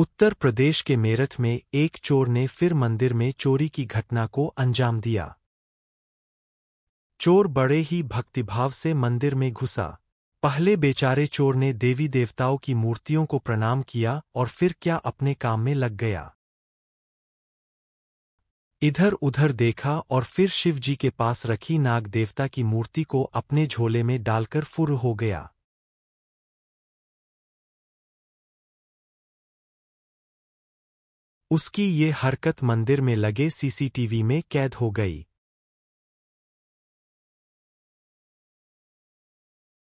उत्तर प्रदेश के मेरठ में एक चोर ने फिर मंदिर में चोरी की घटना को अंजाम दिया चोर बड़े ही भक्तिभाव से मंदिर में घुसा पहले बेचारे चोर ने देवी देवताओं की मूर्तियों को प्रणाम किया और फिर क्या अपने काम में लग गया इधर उधर देखा और फिर शिवजी के पास रखी नाग देवता की मूर्ति को अपने झोले में डालकर फुर हो गया उसकी ये हरकत मंदिर में लगे सीसीटीवी में कैद हो गई